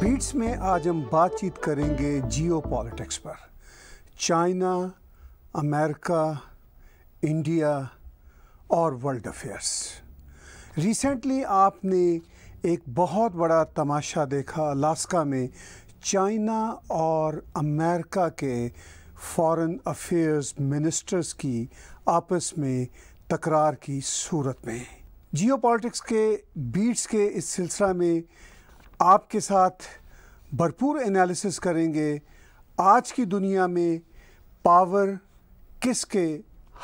Beats में आज हम बातचीत करेंगे जियो पॉलिटिक्स पर चाइना अमेरिका इंडिया और वर्ल्ड अफेयर्स रिसेंटली आपने एक बहुत बड़ा तमाशा देखा अलास्का में चाइना और अमेरिका के फॉरेन अफेयर्स मिनिस्टर्स की आपस में तकरार की सूरत में जियो पॉलिटिक्स के बीट्स के इस सिलसिला में आपके साथ भरपूर एनालिसिस करेंगे आज की दुनिया में पावर किसके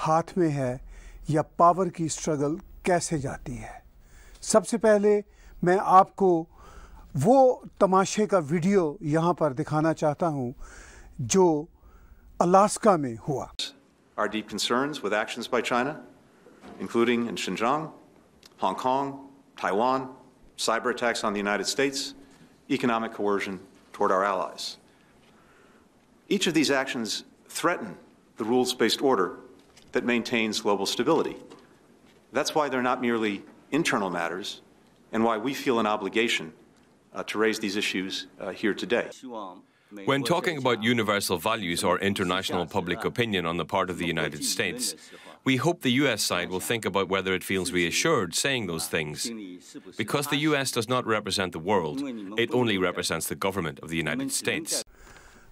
हाथ में है या पावर की स्ट्रगल कैसे जाती है सबसे पहले मैं आपको वो तमाशे का वीडियो यहाँ पर दिखाना चाहता हूँ जो अलास्का में हुआ Our deep concerns with actions by China, including in Xinjiang, Hong Kong, Taiwan, cyber attacks on the United States, economic coercion toward our allies. Each of these actions threaten the rules-based order that maintains global stability. That's why they're not merely internal matters and why we feel an obligation uh, to raise these issues uh, here today. When talking about universal values or international public opinion on the part of the United States, we hope the U.S. side will think about whether it feels reassured saying those things. Because the U.S. does not represent the world, it only represents the government of the United States.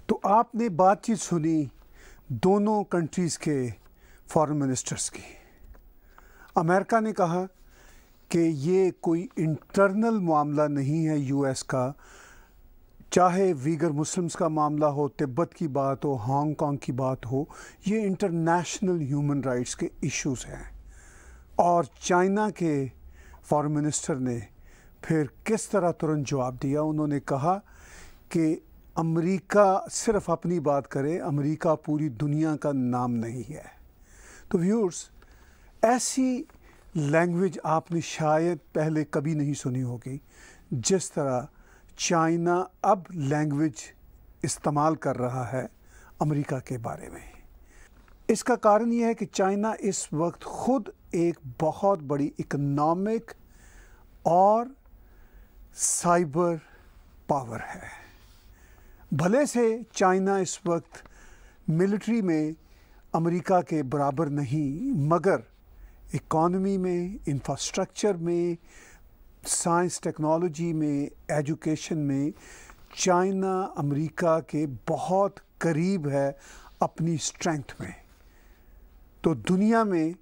So you बातचीत सुनी दोनों countries के foreign ministers की America ने कहा कि ये कोई इंटरनल मामला नहीं है यूएस का चाहे वीगर मुस्लिम्स का मामला हो तिब्बत की बात हो हांगकांग की बात हो ये इंटरनेशनल ह्यूमन राइट्स के इश्यूज हैं और चाइना के फॉरेन मिनिस्टर ने फिर किस तरह तुरंत जवाब दिया उन्होंने कहा कि अमेरिका सिर्फ अपनी बात करे अमेरिका पूरी दुनिया का नाम नहीं है तो व्यूअर्स ऐसी लैंग्वेज आपने शायद पहले कभी नहीं सुनी होगी जिस तरह चाइना अब लैंग्वेज इस्तेमाल कर रहा है अमेरिका के बारे में इसका कारण यह है कि चाइना इस वक्त ख़ुद एक बहुत बड़ी इकोनॉमिक और साइबर पावर है भले से चाइना इस वक्त मिलिट्री में अमेरिका के बराबर नहीं मगर इकॉनमी में इंफ्रास्ट्रक्चर में साइंस टेक्नोलॉजी में एजुकेशन में चाइना अमेरिका के बहुत करीब है अपनी स्ट्रेंथ में तो दुनिया में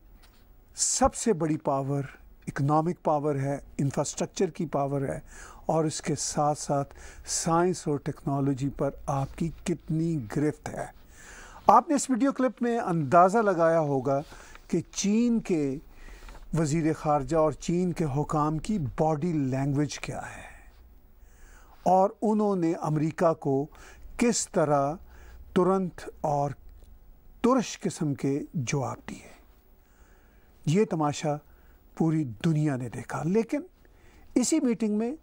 सबसे बड़ी पावर इकोनॉमिक पावर है इंफ्रास्ट्रक्चर की पावर है और इसके साथ साथ साइंस और टेक्नोलॉजी पर आपकी कितनी गिरफ्त है आपने इस वीडियो क्लिप में अंदाज़ा लगाया होगा कि चीन के वजीर ख़ारजा और चीन के हुकाम की बॉडी लैंग्वेज क्या है और उन्होंने अमेरिका को किस तरह तुरंत और तुरश किस्म के जवाब दिए ये तमाशा पूरी दुनिया ने देखा लेकिन इसी मीटिंग में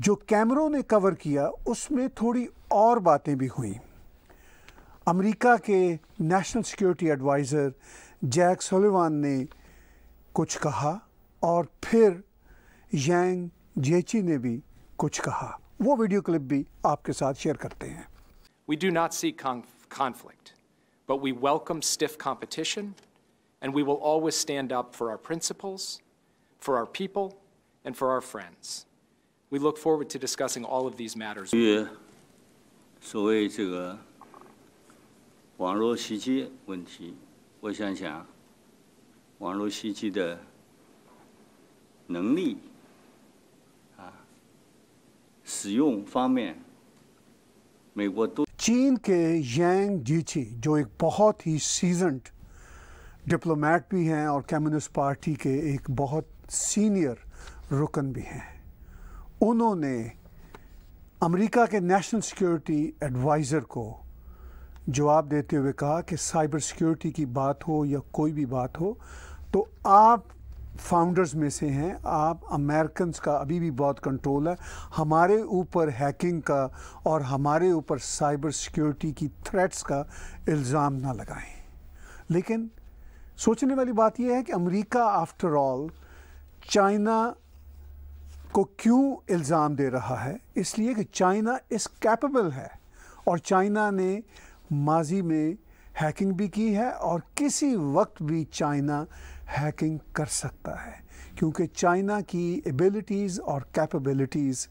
जो कैमरों ने कवर किया उसमें थोड़ी और बातें भी हुई अमेरिका के national security adviser Jake Sullivan ने कुछ कहा और फिर यांग We do not see conflict, but we welcome stiff competition and we will always stand up for our principles, for our people, and for our friends. We look forward to discussing all of these matters. 所谓这个网络袭击问题，我想想，网络戏剧的能力啊，使用方面，美国都 चीन के यांग जीची जो एक बहुत ही seasoned diplomat भी हैं और communist party के एक बहुत सीनियर रुकन भी हैं उन्होंने अमेरिका के नेशनल सिक्योरिटी एडवाइज़र को जवाब देते हुए कहा कि साइबर सिक्योरिटी की बात हो या कोई भी बात हो तो आप फाउंडर्स में से हैं आप अमेरिकन का अभी भी बहुत कंट्रोल है हमारे ऊपर हैकिंग का और हमारे ऊपर साइबर सिक्योरिटी की थ्रेट्स का इल्ज़ाम ना लगाएं लेकिन सोचने वाली बात यह है कि अमेरिका आफ्टर ऑल चाइना को क्यों इल्ज़ाम दे रहा है इसलिए कि चाइना इस कैपेबल है और चाइना ने माजी में हैकिंग भी की है और किसी वक्त भी चाइना हैकिंग कर सकता है क्योंकि चाइना की एबिलिटीज़ और कैपेबिलिटीज़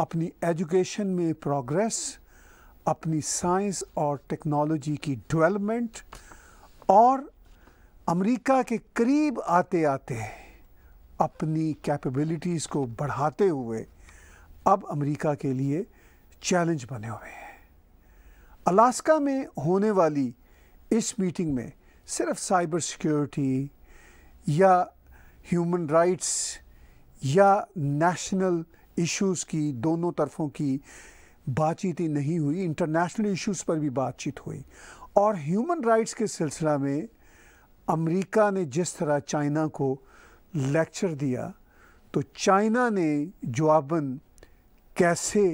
अपनी एजुकेशन में प्रोग्रेस अपनी साइंस और टेक्नोलॉजी की डेवलपमेंट और अमेरिका के करीब आते आते अपनी कैपेबिलिटीज़ को बढ़ाते हुए अब अमेरिका के लिए चैलेंज बने हुए हैं अलास्का में होने वाली इस मीटिंग में सिर्फ साइबर सिक्योरिटी या ह्यूमन राइट्स या नेशनल इश्यूज़ की दोनों तरफों की बातचीत ही नहीं हुई इंटरनेशनल इश्यूज़ पर भी बातचीत हुई और ह्यूमन राइट्स के सिलसिला में अमेरिका ने जिस तरह चाइना को लेक्चर दिया तो चाइना ने जवाबन कैसे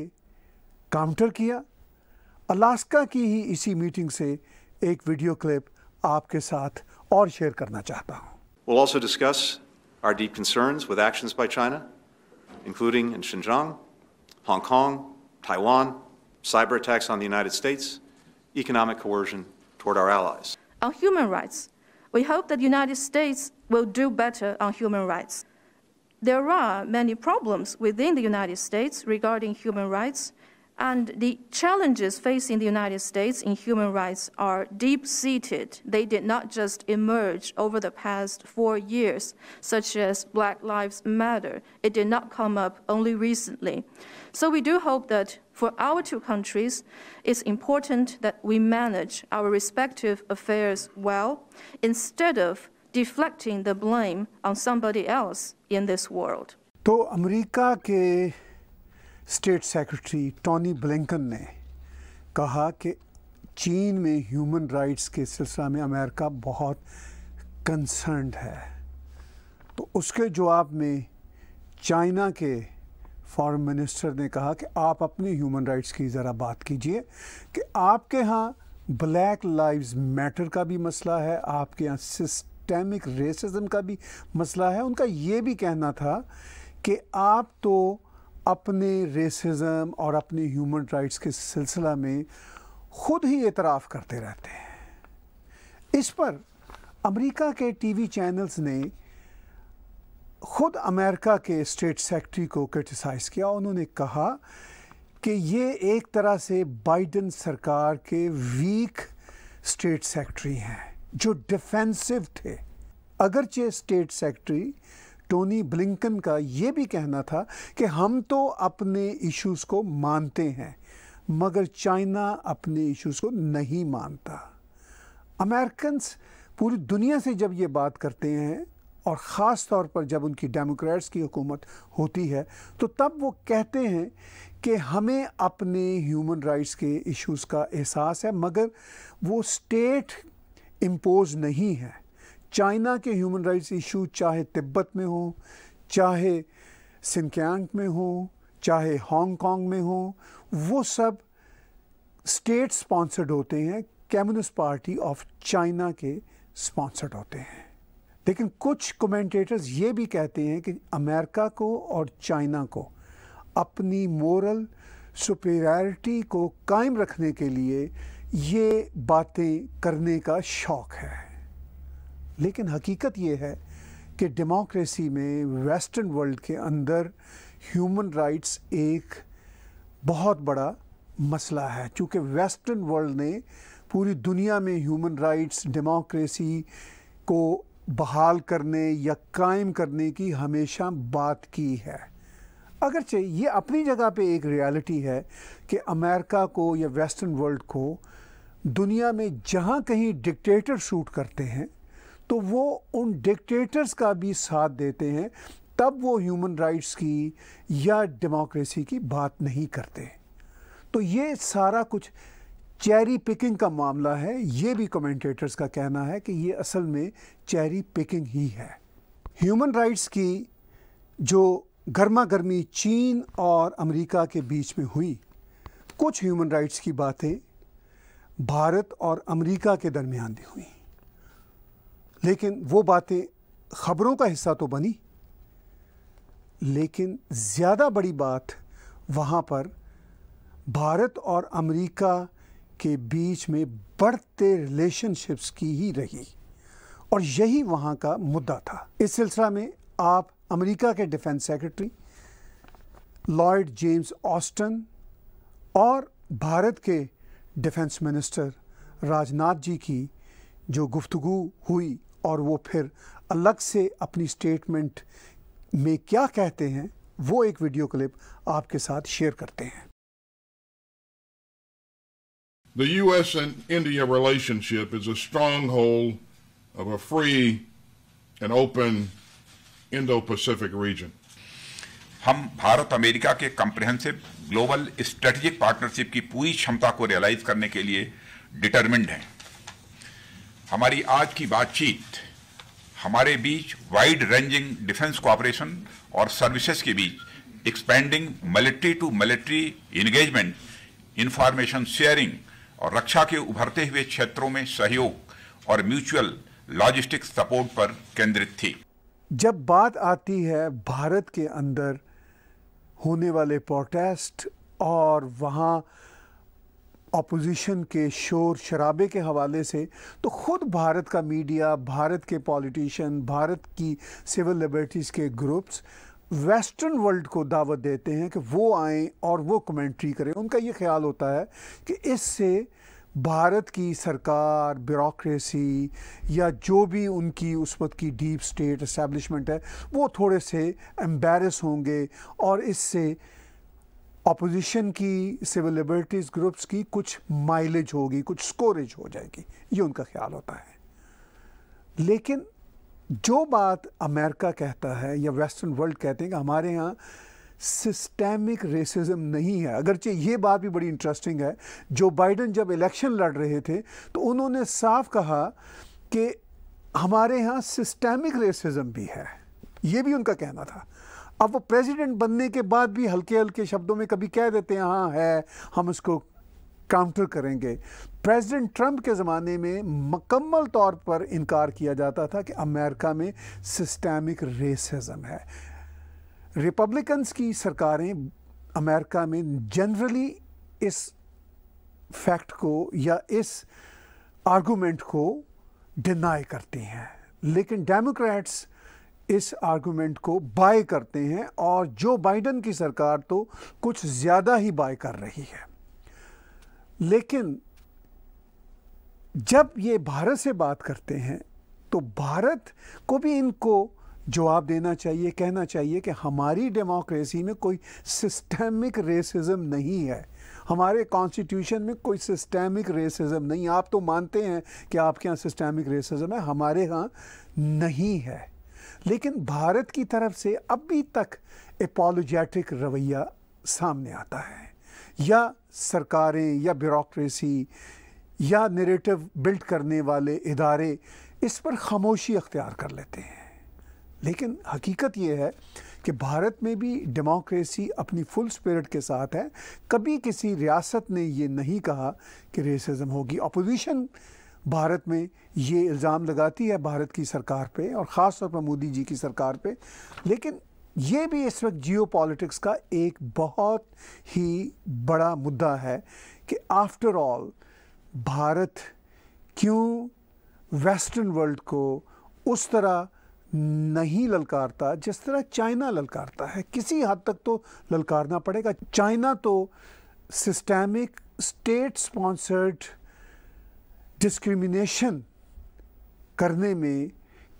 काउंटर किया अलास्का की ही इसी मीटिंग से एक वीडियो क्लिप आपके साथ और शेयर करना चाहता हूँ We'll also discuss our deep concerns with actions by China, including in Xinjiang, Hong Kong, Taiwan, cyber attacks on the United States, economic coercion toward our allies. On human rights, we hope that the United States will do better on human rights. There are many problems within the United States regarding human rights, and the challenges facing the United States in human rights are deep seated. They did not just emerge over the past four years, such as Black Lives Matter. It did not come up only recently. So we do hope that for our two countries, it's important that we manage our respective affairs well instead of deflecting the blame on somebody else in this world. To America state secretary Tony Blinken ने कहा कि चीन में human rights के सिलसिला में America बहुत concern है तो उसके जवाब में चाइना के फॉरेन मिनिस्टर ने कहा कि आप अपने ह्यूमन राइट्स की ज़रा बात कीजिए कि आपके यहाँ ब्लैक लाइव्स मैटर का भी मसला है आपके यहाँ सिस्टेमिक रेसिज्म का भी मसला है उनका ये भी कहना था कि आप तो अपने रेसिज्म और अपने ह्यूमन राइट्स के सिलसिला में खुद ही एतराफ़ करते रहते हैं इस पर अमेरिका के टीवी चैनल्स ने खुद अमेरिका के स्टेट सेक्रेटरी को क्रिटिसाइज़ किया उन्होंने कहा कि ये एक तरह से बाइडन सरकार के वीक स्टेट सेक्रेटरी हैं जो डिफेंसिव थे अगरचे स्टेट सेक्रेटरी टोनी ब्लिंकन का ये भी कहना था कि हम तो अपने इश्यूज़ को मानते हैं मगर चाइना अपने इश्यूज़ को नहीं मानता अमेरिकन्स पूरी दुनिया से जब ये बात करते हैं और ख़ास तौर पर जब उनकी डेमोक्रेट्स की हुकूमत होती है तो तब वो कहते हैं कि हमें अपने ह्यूमन राइट्स के इश्यूज़ का एहसास है मगर वो स्टेट इम्पोज नहीं है चाइना के ह्यूमन राइट्स इशू चाहे तिब्बत में हो चाहे सिंक्यांक में हो चाहे हांगकांग में हो वो सब स्टेट स्पॉन्सर्ड होते हैं कम्युनिस्ट पार्टी ऑफ चाइना के स्पॉन्सर्ड होते हैं लेकिन कुछ कमेंटेटर्स ये भी कहते हैं कि अमेरिका को और चाइना को अपनी मोरल सुपेरिटी को कायम रखने के लिए ये बातें करने का शौक़ है लेकिन हकीकत ये है कि डेमोक्रेसी में वेस्टर्न वर्ल्ड के अंदर ह्यूमन राइट्स एक बहुत बड़ा मसला है चूँकि वेस्टर्न वर्ल्ड ने पूरी दुनिया में ह्यूमन राइट्स डेमोक्रेसी को बहाल करने या कायम करने की हमेशा बात की है अगरचे ये अपनी जगह पे एक रियलिटी है कि अमेरिका को या वेस्टर्न वर्ल्ड को दुनिया में जहाँ कहीं डिक्टेटर शूट करते हैं तो वो उन डिक्टेटर्स का भी साथ देते हैं तब वो ह्यूमन राइट्स की या डेमोक्रेसी की बात नहीं करते तो ये सारा कुछ चेरी पिकिंग का मामला है ये भी कमेंटेटर्स का कहना है कि ये असल में चेरी पिकिंग ही है ह्यूमन राइट्स की जो गर्मा गर्मी चीन और अमेरिका के बीच में हुई कुछ ह्यूमन राइट्स की बातें भारत और अमेरिका के दरमियान भी हुई लेकिन वो बातें ख़बरों का हिस्सा तो बनी लेकिन ज़्यादा बड़ी बात वहाँ पर भारत और अमेरिका के बीच में बढ़ते रिलेशनशिप्स की ही रही और यही वहाँ का मुद्दा था इस सिलसिला में आप अमेरिका के defence secretary Lloyd James Austin और भारत के डिफेंस मिनिस्टर राजनाथ जी की जो गुफ्तगु हुई और वो फिर अलग से अपनी स्टेटमेंट में क्या कहते हैं वो एक वीडियो क्लिप आपके साथ शेयर करते हैं The U.S. and India relationship is a stronghold of a free and open Indo-Pacific region. हम भारत अमेरिका के कंप्रहेंसिव ग्लोबल स्ट्रेटेजिक पार्टनरशिप की पूरी क्षमता को रियलाइज करने के लिए डिटर्मिंड हैं हमारी आज की बातचीत हमारे बीच वाइड रेंजिंग डिफेंस कॉपरेशन और सर्विसेज के बीच expanding military to military engagement information sharing और रक्षा के उभरते हुए क्षेत्रों में सहयोग और म्यूचुअल लॉजिस्टिक सपोर्ट पर केंद्रित थी जब बात आती है भारत के अंदर होने वाले प्रोटेस्ट और वहाँ अपोजिशन के शोर शराबे के हवाले से तो ख़ुद भारत का मीडिया भारत के पॉलिटिशियन भारत की सिविल लिबर्टीज़ के ग्रुप्स वेस्टर्न वर्ल्ड को दावत देते हैं कि वो आएँ और वो कमेंट्री करें उनका ये ख्याल होता है कि इससे भारत की सरकार ब्यूरोसी या जो भी उनकी उस वक्त की डीप स्टेट इस्टेब्लिशमेंट है वो थोड़े से एम्बेरस होंगे और इससे अपोजिशन की सिविल लिबर्टीज़ ग्रुप्स की कुछ माइलेज होगी कुछ स्कोरेज हो जाएगी ये उनका ख्याल होता है लेकिन जो बात अमेरिका कहता है या वेस्टर्न वर्ल्ड कहते हैं कि हमारे यहाँ सिस्टेमिक रेसिज्म नहीं है अगरचे ये बात भी बड़ी इंटरेस्टिंग है जो बाइडन जब इलेक्शन लड़ रहे थे तो उन्होंने साफ कहा कि हमारे यहाँ सिस्टेमिक रेसिज्म भी है ये भी उनका कहना था अब वो प्रेसिडेंट बनने के बाद भी हल्के हल्के शब्दों में कभी कह देते हैं हाँ है हम उसको काउंटर करेंगे प्रेसिडेंट ट्रंप के ज़माने में मकम्मल तौर पर इनकार किया जाता था कि अमेरिका में सिस्टमिक रेसिज्म है रिपब्लिकन्स की सरकारें अमेरिका में जनरली इस फैक्ट को या इस आर्गूमेंट को डिनाई करती हैं लेकिन डेमोक्रेट्स इस आर्गूमेंट को बाय करते हैं और जो बाइडन की सरकार तो कुछ ज़्यादा ही बाय कर रही है लेकिन जब ये भारत से बात करते हैं तो भारत को भी इनको जवाब देना चाहिए कहना चाहिए कि हमारी डेमोक्रेसी में कोई सिस्टेमिक रेसिज्म नहीं है हमारे कॉन्स्टिट्यूशन में कोई सिस्टेमिक रेसिज्म नहीं आप तो मानते हैं कि आपके यहाँ सिस्टेमिक रेसिज्म है हमारे यहाँ नहीं है लेकिन भारत की तरफ से अभी तक एपोलोजैटिक रवैया सामने आता है या सरकारें या ब्यूरोसी या नरेटिव बिल्ड करने वाले इदारे इस पर खामोशी अख्तियार कर लेते हैं लेकिन हकीकत यह है कि भारत में भी डेमोक्रेसी अपनी फुल स्पिरिट के साथ है कभी किसी रियासत ने ये नहीं कहा कि रेसिज्म होगी अपोजिशन भारत में ये इल्ज़ाम लगाती है भारत की सरकार पे और ख़ास तौर पर मोदी जी की सरकार पे लेकिन ये भी इस वक्त जियो पॉलिटिक्स का एक बहुत ही बड़ा मुद्दा है कि आफ्टर ऑल भारत क्यों वेस्टर्न वर्ल्ड को उस तरह नहीं ललकारता जिस तरह चाइना ललकारता है किसी हद तक तो ललकारना पड़ेगा चाइना तो सिस्टमिक स्टेट स्पॉन्सर्ड डिस्क्रिमिनेशन करने में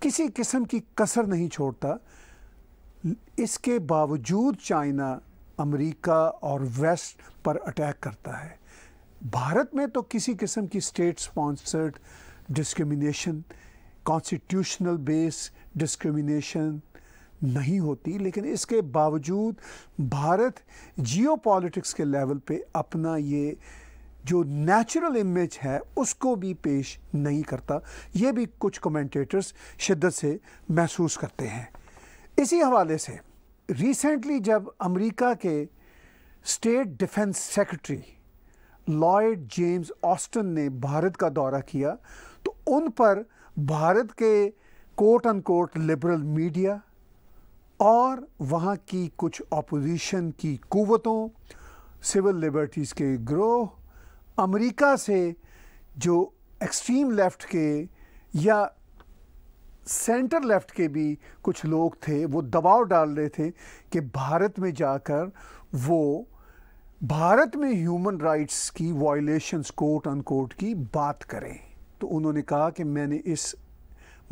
किसी किस्म की कसर नहीं छोड़ता इसके बावजूद चाइना अमेरिका और वेस्ट पर अटैक करता है भारत में तो किसी किस्म की state sponsored discrimination constitutional base discrimination नहीं होती लेकिन इसके बावजूद भारत जियोपॉलिटिक्स के लेवल पे अपना ये जो नेचुरल इमेज है उसको भी पेश नहीं करता ये भी कुछ कमेंटेटर्स शिद्दत से महसूस करते हैं इसी हवाले से रिसेंटली जब अमेरिका के state defence secretary Lloyd James Austin ने भारत का दौरा किया तो उन पर भारत के quote unquote liberal media और वहाँ की कुछ अपोजिशन की कुवतों सिविल लिबर्टीज़ के ग्रोह अमेरिका से जो एक्सट्रीम लेफ्ट के या सेंटर लेफ्ट के भी कुछ लोग थे वो दबाव डाल रहे थे कि भारत में जाकर वो भारत में ह्यूमन राइट्स की कोर्ट कोट कोर्ट की बात करें तो उन्होंने कहा कि मैंने इस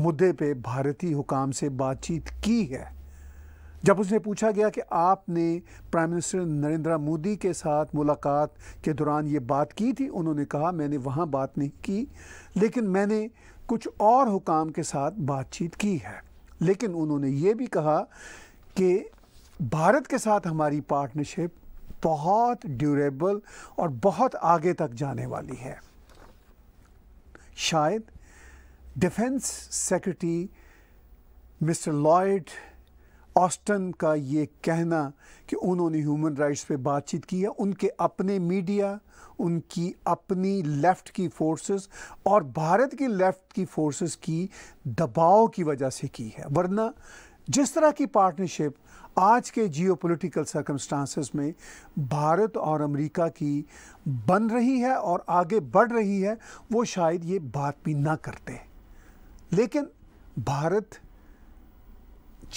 मुद्दे पे भारतीय हुकाम से बातचीत की है जब उसने पूछा गया कि आपने प्राइम मिनिस्टर नरेंद्र मोदी के साथ मुलाकात के दौरान ये बात की थी उन्होंने कहा मैंने वहाँ बात नहीं की लेकिन मैंने कुछ और हुकाम के साथ बातचीत की है लेकिन उन्होंने ये भी कहा कि भारत के साथ हमारी पार्टनरशिप बहुत ड्यूरेबल और बहुत आगे तक जाने वाली है शायद defence secretary mister Lloyd Austin का ये कहना कि उन्होंने ह्यूमन राइट्स पे बातचीत की है उनके अपने मीडिया उनकी अपनी लेफ़्ट की फोर्सेस और भारत की लेफ़्ट की फोर्सेस की दबाव की वजह से की है वरना जिस तरह की पार्टनरशिप आज के जियो पोलिटिकल सर्कमस्टांसिस में भारत और अमेरिका की बन रही है और आगे बढ़ रही है वो शायद ये बात भी ना करते लेकिन भारत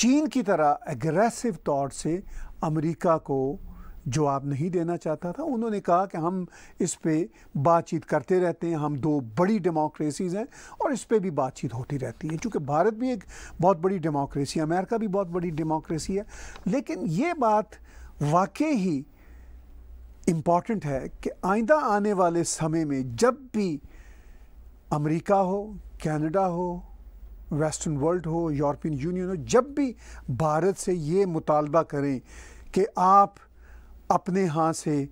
चीन की तरह एग्रेसिव तौर से अमेरिका को जवाब नहीं देना चाहता था उन्होंने कहा कि हम इस पर बातचीत करते रहते हैं हम दो बड़ी डेमोक्रेसीज़ हैं और इस पर भी बातचीत होती रहती है चूँकि भारत भी एक बहुत बड़ी डेमोक्रेसी है अमेरिका भी बहुत बड़ी डेमोक्रेसी है लेकिन ये बात वाकई ही इम्पॉर्टेंट है कि आइंदा आने वाले समय में जब भी अमरीका हो कैनेडा हो वेस्टर्न वर्ल्ड हो यूरोपियन यूनियन हो जब भी भारत से ये मुतालबा करें कि आप अपने यहाँ से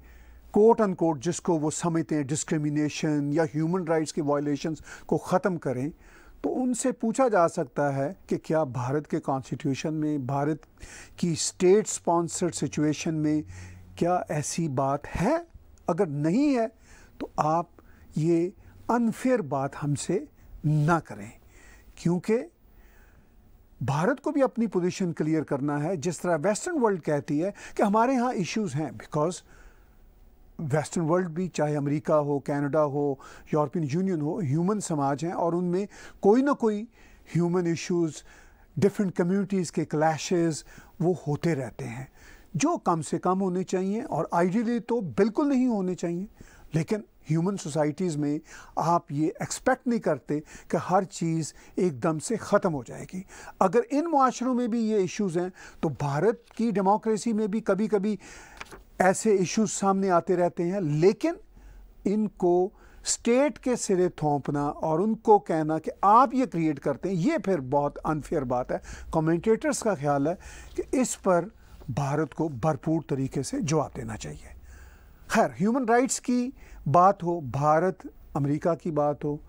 कोर्ट अन कोर्ट जिसको वो समझते हैं डिस्क्रिमिनेशन या ह्यूमन राइट्स के वायलेशंस को ख़त्म करें तो उनसे पूछा जा सकता है कि क्या भारत के कॉन्स्टिट्यूशन में भारत की स्टेट स्पॉन्सर्ड सिचुएशन में क्या ऐसी बात है अगर नहीं है तो आप ये अनफेयर बात हमसे ना करें क्योंकि भारत को भी अपनी पोजीशन क्लियर करना है जिस तरह वेस्टर्न वर्ल्ड कहती है कि हमारे यहाँ इश्यूज हैं बिकॉज वेस्टर्न वर्ल्ड भी चाहे अमेरिका हो कनाडा हो यूरोपियन यूनियन हो ह्यूमन समाज हैं और उनमें कोई ना कोई ह्यूमन इश्यूज डिफरेंट कम्युनिटीज़ के क्लैशेस वो होते रहते हैं जो कम से कम होने चाहिए और आइडियली तो बिल्कुल नहीं होने चाहिए लेकिन ह्यूमन सोसाइटीज़ में आप ये एक्सपेक्ट नहीं करते कि हर चीज़ एकदम से ख़त्म हो जाएगी अगर इन माशरों में भी ये इश्यूज़ हैं तो भारत की डेमोक्रेसी में भी कभी कभी ऐसे इश्यूज सामने आते रहते हैं लेकिन इनको स्टेट के सिरे थोपना और उनको कहना कि आप ये क्रिएट करते हैं ये फिर बहुत अनफेयर बात है कमेंटेटर्स का ख्याल है कि इस पर भारत को भरपूर तरीके से जवाब देना चाहिए खैर ह्यूमन राइट्स की बात हो भारत अमेरिका की बात हो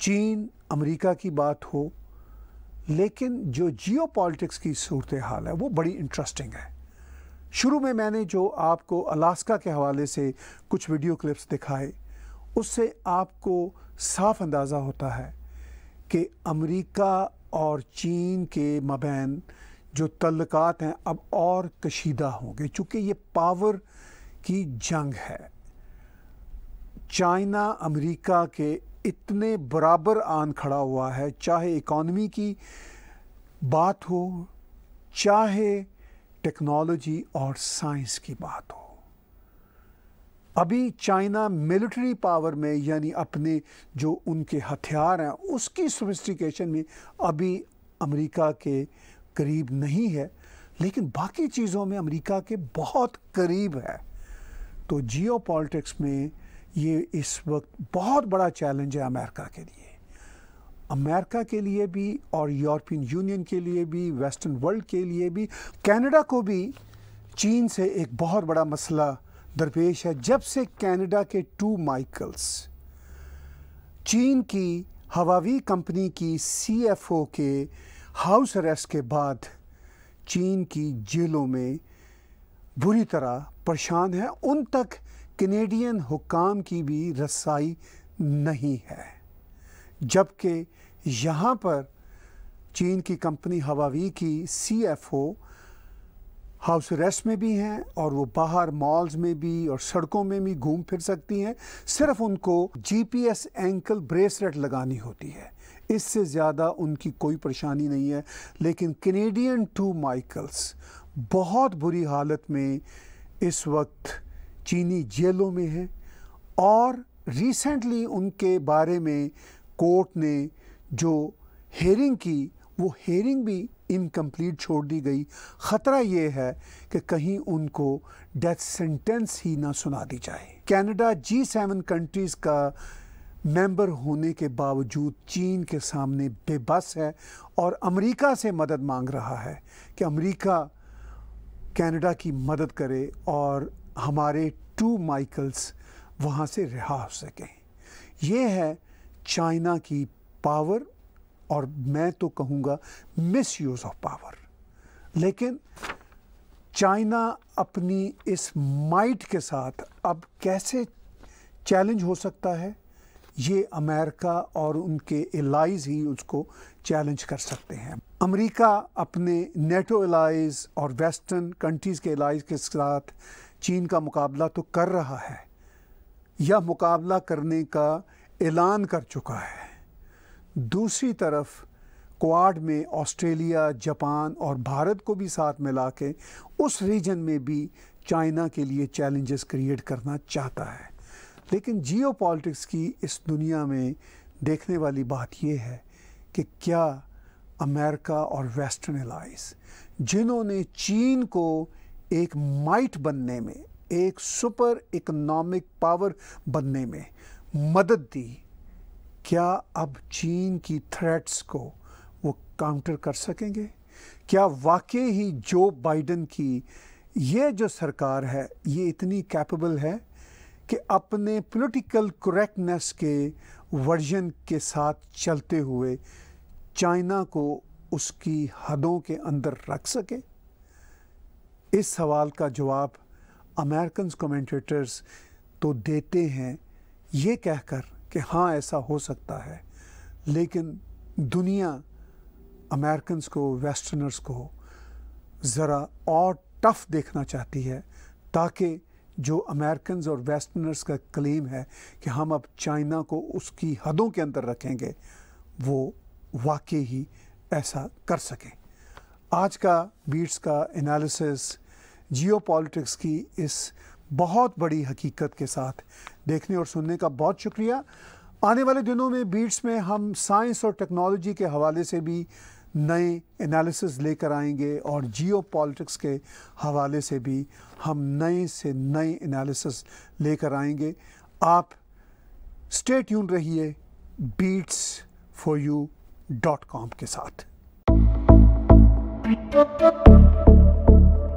चीन अमेरिका की बात हो लेकिन जो जियो पॉलिटिक्स की सूरत हाल है वो बड़ी इंटरेस्टिंग है शुरू में मैंने जो आपको अलास्का के हवाले से कुछ वीडियो क्लिप्स दिखाए उससे आपको साफ अंदाज़ा होता है कि अमेरिका और चीन के मबैन जो तल्लक़ात हैं अब और कशीदा होंगे चूँकि ये पावर की जंग है चाइना अमेरिका के इतने बराबर आन खड़ा हुआ है चाहे इकॉनमी की बात हो चाहे टेक्नोलॉजी और साइंस की बात हो अभी चाइना मिलिट्री पावर में यानी अपने जो उनके हथियार हैं उसकी सोफिस्टिकेशन में अभी अमेरिका के करीब नहीं है लेकिन बाकी चीज़ों में अमेरिका के बहुत करीब है तो जियो में ये इस वक्त बहुत बड़ा चैलेंज है अमेरिका के लिए अमेरिका के लिए भी और यूरोपियन यूनियन के लिए भी वेस्टर्न वर्ल्ड के लिए भी कनाडा को भी चीन से एक बहुत बड़ा मसला दरपेश है जब से कनाडा के टू माइकल्स चीन की हवावी कंपनी की सीएफओ के हाउस अरेस्ट के बाद चीन की जेलों में बुरी तरह परेशान है उन तक कनेडियन हुकाम की भी रसाई नहीं है जबकि यहाँ पर चीन की कंपनी हवावी की C F O house arrest में भी हैं और वो बाहर मॉल्स में भी और सड़कों में भी घूम फिर सकती हैं सिर्फ उनको जीपीएस एंकल ब्रेसलेट लगानी होती है इससे ज़्यादा उनकी कोई परेशानी नहीं है लेकिन कनेडियन टू माइकल्स बहुत बुरी हालत में इस वक्त चीनी जेलों में है और रिसेंटली उनके बारे में कोर्ट ने जो हेयरिंग की वो हेयरिंग भी इनकम्प्लीट छोड़ दी गई ख़तरा ये है कि कहीं उनको डेथ सेंटेंस ही ना सुना दी जाए कनाडा जी सेवन कंट्रीज़ का मेंबर होने के बावजूद चीन के सामने बेबस है और अमेरिका से मदद मांग रहा है कि अमेरिका कनाडा की मदद करे और हमारे टू माइकल्स वहाँ से रिहा हो सकें ये है चाइना की पावर और मैं तो कहूँगा मिस यूज़ ऑफ पावर लेकिन चाइना अपनी इस माइट के साथ अब कैसे चैलेंज हो सकता है ये अमेरिका और उनके एलाइज ही उसको चैलेंज कर सकते हैं अमेरिका अपने नेटो एलाइज और वेस्टर्न कंट्रीज़ के एलाइज के साथ चीन का मुकाबला तो कर रहा है या मुकाबला करने का ऐलान कर चुका है दूसरी तरफ क्वाड में ऑस्ट्रेलिया जापान और भारत को भी साथ मिला के उस रीजन में भी चाइना के लिए चैलेंजेस क्रिएट करना चाहता है लेकिन जियो की इस दुनिया में देखने वाली बात यह है कि क्या अमेरिका और वेस्टर्न एलाइज जिन्होंने चीन को एक माइट बनने में एक सुपर इकोनॉमिक पावर बनने में मदद दी क्या अब चीन की थ्रेट्स को वो काउंटर कर सकेंगे क्या वाकई ही जो बाइडन की ये जो सरकार है ये इतनी कैपेबल है कि अपने पॉलिटिकल करेक्टनेस के वर्जन के साथ चलते हुए चाइना को उसकी हदों के अंदर रख सके इस सवाल का जवाब अमेरिकन कमेंटेटर्स तो देते हैं ये कहकर कि हाँ ऐसा हो सकता है लेकिन दुनिया अमेरिकन को वेस्टर्नर्स को ज़रा और टफ देखना चाहती है ताकि जो अमेरिकन और वेस्टर्नर्स का क्लेम है कि हम अब चाइना को उसकी हदों के अंदर रखेंगे वो वाकई ही ऐसा कर सकें आज का बीट्स का एनालिसिस जियोपॉलिटिक्स की इस बहुत बड़ी हकीकत के साथ देखने और सुनने का बहुत शुक्रिया आने वाले दिनों में बीट्स में हम साइंस और टेक्नोलॉजी के हवाले से भी नए एनालिसिस लेकर आएंगे और जियो पॉलिटिक्स के हवाले से भी हम नए से नए एनालिसिस लेकर आएंगे आप स्टेट यून रहिए beats for you dot com के साथ